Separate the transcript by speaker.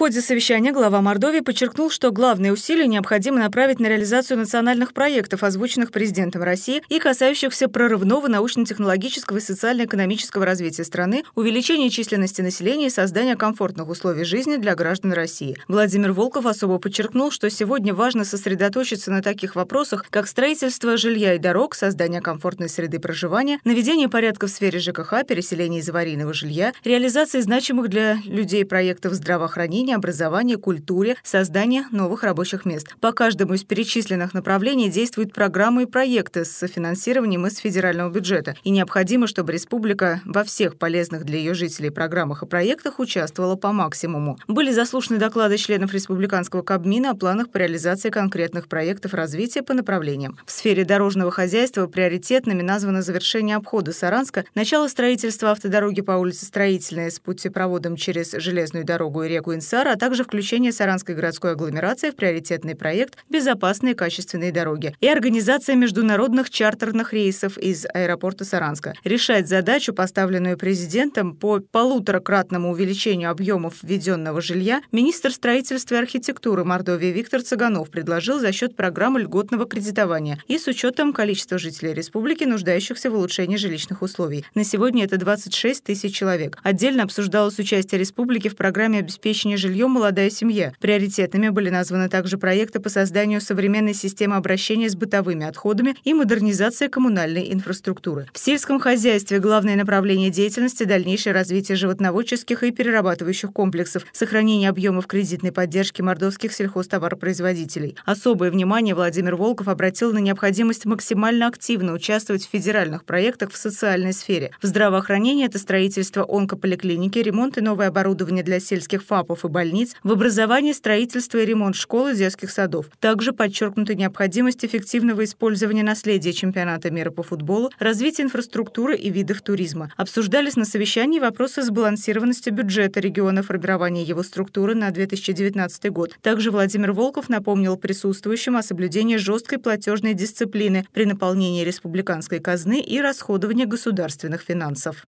Speaker 1: ходе совещания глава Мордовии подчеркнул, что главные усилия необходимо направить на реализацию национальных проектов, озвученных президентом России и касающихся прорывного научно-технологического и социально-экономического развития страны, увеличения численности населения и создания комфортных условий жизни для граждан России. Владимир Волков особо подчеркнул, что сегодня важно сосредоточиться на таких вопросах, как строительство жилья и дорог, создание комфортной среды проживания, наведение порядка в сфере ЖКХ, переселение из аварийного жилья, реализация значимых для людей проектов здравоохранения, образования, образования, культуре, создания новых рабочих мест. По каждому из перечисленных направлений действуют программы и проекты с финансированием из федерального бюджета. И необходимо, чтобы республика во всех полезных для ее жителей программах и проектах участвовала по максимуму. Были заслушаны доклады членов республиканского Кабмина о планах по реализации конкретных проектов развития по направлениям. В сфере дорожного хозяйства приоритетными названо завершение обхода Саранска, начало строительства автодороги по улице Строительная с путепроводом через железную дорогу и реку Инса Краснодара, а также включение Саранской городской агломерации в приоритетный проект «Безопасные качественные дороги» и организация международных чартерных рейсов из аэропорта Саранска. Решать задачу, поставленную президентом по полуторакратному увеличению объемов введенного жилья, министр строительства и архитектуры Мордовии Виктор Цыганов предложил за счет программы льготного кредитования и с учетом количества жителей республики, нуждающихся в улучшении жилищных условий. На сегодня это 26 тысяч человек. Отдельно обсуждалось участие республики в программе обеспечения жилья жилье «Молодая семья». Приоритетными были названы также проекты по созданию современной системы обращения с бытовыми отходами и модернизация коммунальной инфраструктуры. В сельском хозяйстве главное направление деятельности – дальнейшее развитие животноводческих и перерабатывающих комплексов, сохранение объемов кредитной поддержки мордовских сельхозтоваропроизводителей. Особое внимание Владимир Волков обратил на необходимость максимально активно участвовать в федеральных проектах в социальной сфере. В здравоохранении это строительство онкополиклиники, ремонт и новое оборудование для сельских ФАПов и больниц, больниц, в образование, строительство и ремонт школ и детских садов. Также подчеркнута необходимость эффективного использования наследия чемпионата мира по футболу, развития инфраструктуры и видов туризма. Обсуждались на совещании вопросы сбалансированности бюджета региона, формирования его структуры на 2019 год. Также Владимир Волков напомнил присутствующим о соблюдении жесткой платежной дисциплины при наполнении республиканской казны и расходовании государственных финансов.